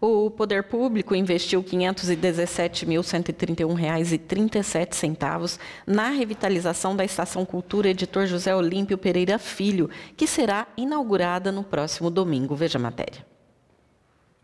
O poder público investiu R$ 517.131,37 na revitalização da Estação Cultura Editor José Olímpio Pereira Filho, que será inaugurada no próximo domingo. Veja a matéria.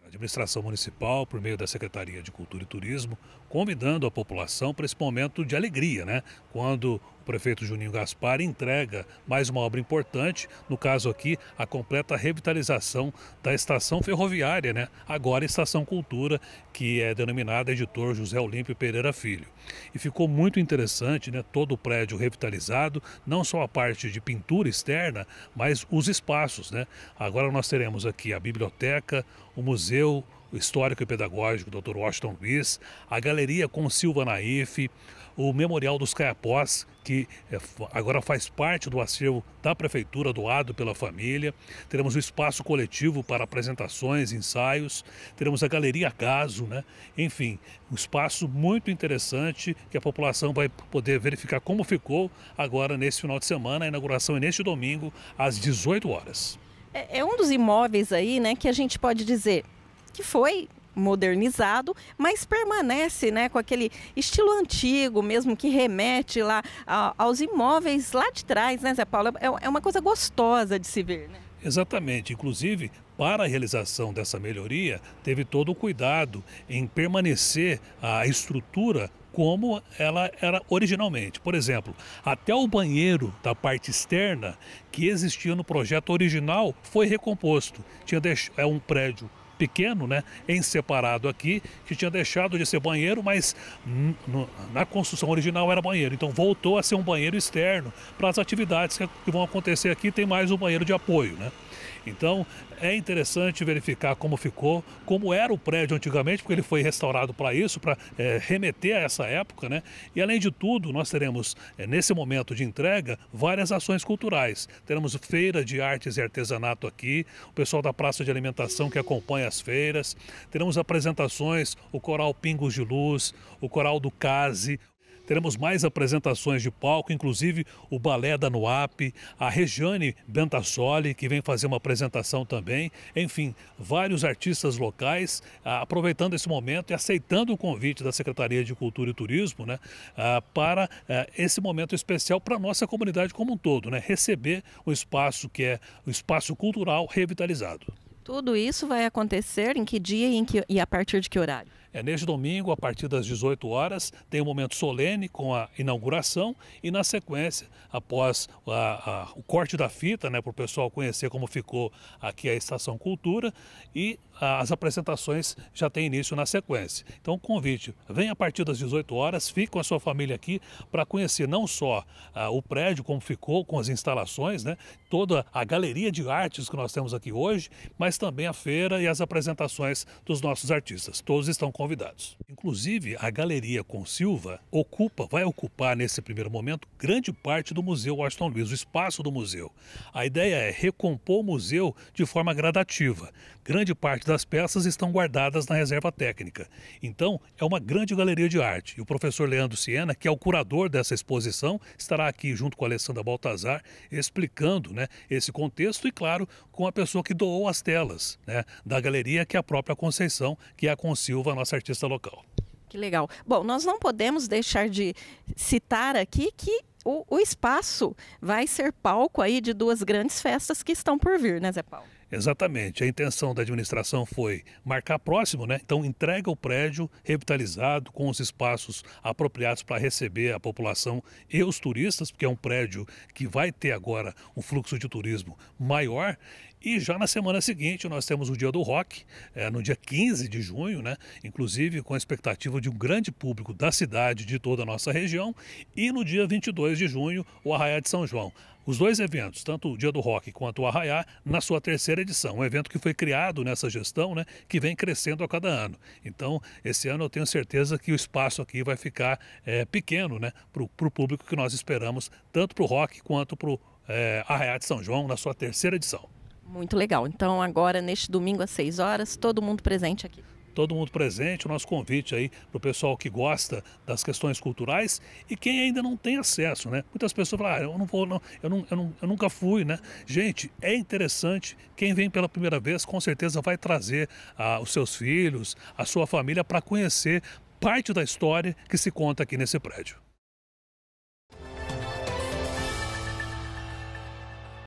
A administração municipal, por meio da Secretaria de Cultura e Turismo, convidando a população para esse momento de alegria, né? Quando o prefeito Juninho Gaspar entrega mais uma obra importante, no caso aqui, a completa revitalização da estação ferroviária, né? agora Estação Cultura, que é denominada editor José Olímpio Pereira Filho. E ficou muito interessante né? todo o prédio revitalizado, não só a parte de pintura externa, mas os espaços. Né? Agora nós teremos aqui a biblioteca, o museu, o histórico e pedagógico Dr. Washington Luiz, a galeria com Silva Naif, o Memorial dos Caiapós, que eh, agora faz parte do acervo da Prefeitura, doado pela família. Teremos o espaço coletivo para apresentações, ensaios. Teremos a Galeria Caso, né? Enfim, um espaço muito interessante que a população vai poder verificar como ficou agora nesse final de semana. A inauguração é neste domingo, às 18 horas. É, é um dos imóveis aí, né, que a gente pode dizer que foi modernizado, mas permanece né, com aquele estilo antigo mesmo que remete lá a, aos imóveis lá de trás, né, Zé Paulo? É, é uma coisa gostosa de se ver, né? Exatamente. Inclusive, para a realização dessa melhoria, teve todo o cuidado em permanecer a estrutura como ela era originalmente. Por exemplo, até o banheiro da parte externa que existia no projeto original foi recomposto. Tinha é um prédio pequeno, né, em separado aqui, que tinha deixado de ser banheiro, mas na construção original era banheiro. Então voltou a ser um banheiro externo para as atividades que, que vão acontecer aqui. Tem mais um banheiro de apoio, né? Então é interessante verificar como ficou, como era o prédio antigamente, porque ele foi restaurado para isso, para é, remeter a essa época, né? E além de tudo, nós teremos é, nesse momento de entrega várias ações culturais. Teremos feira de artes e artesanato aqui, o pessoal da praça de alimentação que acompanha as feiras. Teremos apresentações, o coral Pingos de Luz, o coral do Case, Teremos mais apresentações de palco, inclusive o Balé da Nuap, a Regiane Bentassoli, que vem fazer uma apresentação também. Enfim, vários artistas locais ah, aproveitando esse momento e aceitando o convite da Secretaria de Cultura e Turismo né, ah, para ah, esse momento especial para a nossa comunidade como um todo, né, receber o espaço que é o espaço cultural revitalizado. Tudo isso vai acontecer em que dia e, em que, e a partir de que horário? É, neste domingo, a partir das 18 horas, tem um momento solene com a inauguração e, na sequência, após a, a, o corte da fita, né, para o pessoal conhecer como ficou aqui a Estação Cultura, e a, as apresentações já têm início na sequência. Então, convite, venha a partir das 18 horas, fique com a sua família aqui para conhecer não só o prédio, como ficou, com as instalações, né, toda a galeria de artes que nós temos aqui hoje, mas também a feira e as apresentações dos nossos artistas. Todos estão convidados convidados. Inclusive, a Galeria com Silva ocupa, vai ocupar nesse primeiro momento grande parte do Museu Washington Luiz, o espaço do museu. A ideia é recompor o museu de forma gradativa. Grande parte das peças estão guardadas na reserva técnica. Então, é uma grande galeria de arte. E o professor Leandro Siena, que é o curador dessa exposição, estará aqui junto com a Alessandra Baltazar explicando né, esse contexto e, claro, com a pessoa que doou as telas né, da galeria, que é a própria Conceição, que é a Consilva, a nossa nosso artista local. Que legal. Bom, nós não podemos deixar de citar aqui que o, o espaço vai ser palco aí de duas grandes festas que estão por vir, né, Zé Paulo? Exatamente. A intenção da administração foi marcar próximo, né? Então entrega o prédio revitalizado com os espaços apropriados para receber a população e os turistas, porque é um prédio que vai ter agora um fluxo de turismo maior. E já na semana seguinte nós temos o Dia do Rock, é, no dia 15 de junho, né? Inclusive com a expectativa de um grande público da cidade, de toda a nossa região, e no dia 22 de junho o Arraiá de São João os dois eventos, tanto o Dia do Rock quanto o Arraiá, na sua terceira edição. Um evento que foi criado nessa gestão, né, que vem crescendo a cada ano. Então, esse ano eu tenho certeza que o espaço aqui vai ficar é, pequeno né, para o público que nós esperamos, tanto para o rock quanto para o é, Arraiá de São João, na sua terceira edição. Muito legal. Então, agora, neste domingo às 6 horas, todo mundo presente aqui todo mundo presente, o nosso convite aí para o pessoal que gosta das questões culturais e quem ainda não tem acesso, né? Muitas pessoas falam, ah, eu não vou, não, eu, não, eu, não, eu nunca fui, né? Gente, é interessante, quem vem pela primeira vez com certeza vai trazer ah, os seus filhos, a sua família para conhecer parte da história que se conta aqui nesse prédio.